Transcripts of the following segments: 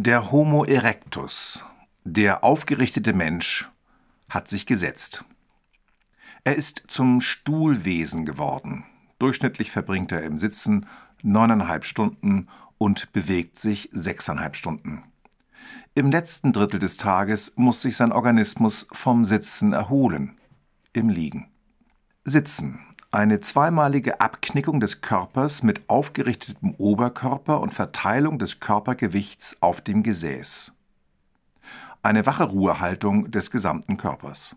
Der Homo erectus, der aufgerichtete Mensch, hat sich gesetzt. Er ist zum Stuhlwesen geworden. Durchschnittlich verbringt er im Sitzen neuneinhalb Stunden und bewegt sich sechseinhalb Stunden. Im letzten Drittel des Tages muss sich sein Organismus vom Sitzen erholen, im Liegen. Sitzen eine zweimalige Abknickung des Körpers mit aufgerichtetem Oberkörper und Verteilung des Körpergewichts auf dem Gesäß. Eine wache Ruhehaltung des gesamten Körpers.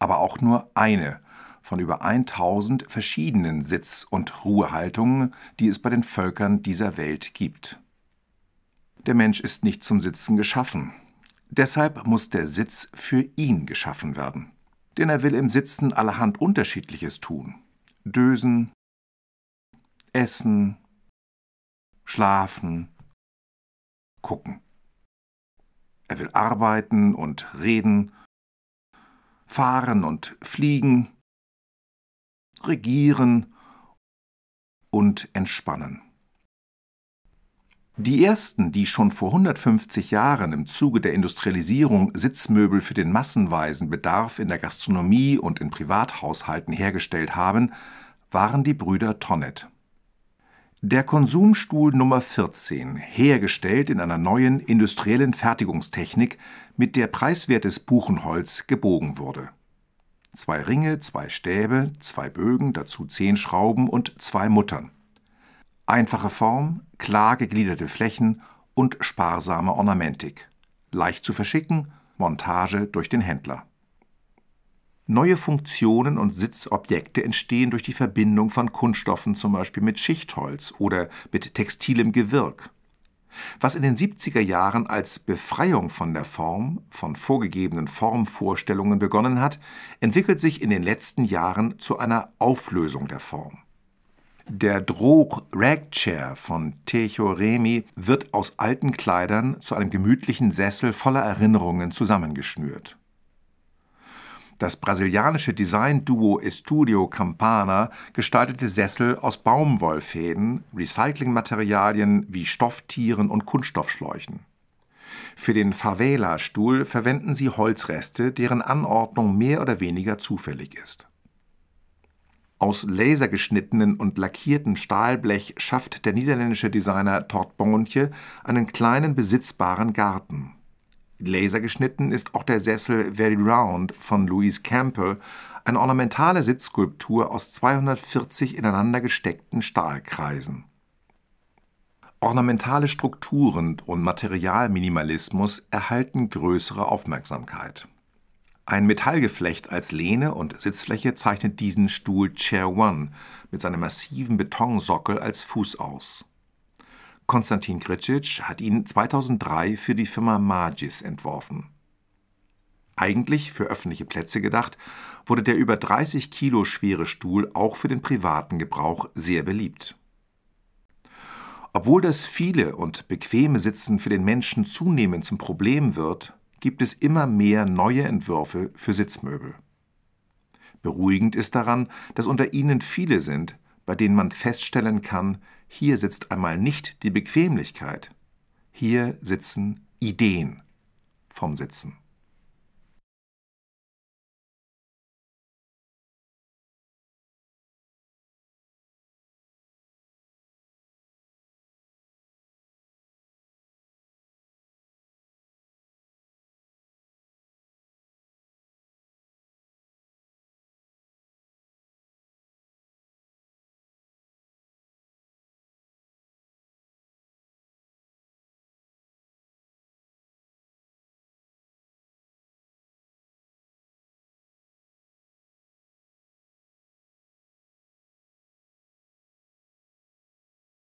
Aber auch nur eine von über 1000 verschiedenen Sitz- und Ruhehaltungen, die es bei den Völkern dieser Welt gibt. Der Mensch ist nicht zum Sitzen geschaffen. Deshalb muss der Sitz für ihn geschaffen werden denn er will im Sitzen allerhand Unterschiedliches tun. Dösen, essen, schlafen, gucken. Er will arbeiten und reden, fahren und fliegen, regieren und entspannen. Die ersten, die schon vor 150 Jahren im Zuge der Industrialisierung Sitzmöbel für den massenweisen Bedarf in der Gastronomie und in Privathaushalten hergestellt haben, waren die Brüder Tonnet. Der Konsumstuhl Nummer 14, hergestellt in einer neuen industriellen Fertigungstechnik, mit der preiswertes Buchenholz gebogen wurde. Zwei Ringe, zwei Stäbe, zwei Bögen, dazu zehn Schrauben und zwei Muttern. Einfache Form, klar gegliederte Flächen und sparsame Ornamentik. Leicht zu verschicken, Montage durch den Händler. Neue Funktionen und Sitzobjekte entstehen durch die Verbindung von Kunststoffen zum Beispiel mit Schichtholz oder mit textilem Gewirk. Was in den 70er Jahren als Befreiung von der Form, von vorgegebenen Formvorstellungen begonnen hat, entwickelt sich in den letzten Jahren zu einer Auflösung der Form. Der Droog Ragchair von Techo Remi wird aus alten Kleidern zu einem gemütlichen Sessel voller Erinnerungen zusammengeschnürt. Das brasilianische Design-Duo Estudio Campana gestaltete Sessel aus Baumwollfäden, Recyclingmaterialien wie Stofftieren und Kunststoffschläuchen. Für den Favela-Stuhl verwenden sie Holzreste, deren Anordnung mehr oder weniger zufällig ist aus lasergeschnittenen und lackierten Stahlblech schafft der niederländische Designer Tort Bontje einen kleinen besitzbaren Garten. Lasergeschnitten ist auch der Sessel Very Round von Louise Campbell, eine ornamentale Sitzskulptur aus 240 ineinander gesteckten Stahlkreisen. Ornamentale Strukturen und Materialminimalismus erhalten größere Aufmerksamkeit ein Metallgeflecht als Lehne und Sitzfläche zeichnet diesen Stuhl Chair One mit seinem massiven Betonsockel als Fuß aus. Konstantin Gricic hat ihn 2003 für die Firma Magis entworfen. Eigentlich für öffentliche Plätze gedacht, wurde der über 30 Kilo schwere Stuhl auch für den privaten Gebrauch sehr beliebt. Obwohl das viele und bequeme Sitzen für den Menschen zunehmend zum Problem wird, gibt es immer mehr neue Entwürfe für Sitzmöbel. Beruhigend ist daran, dass unter ihnen viele sind, bei denen man feststellen kann, hier sitzt einmal nicht die Bequemlichkeit, hier sitzen Ideen vom Sitzen.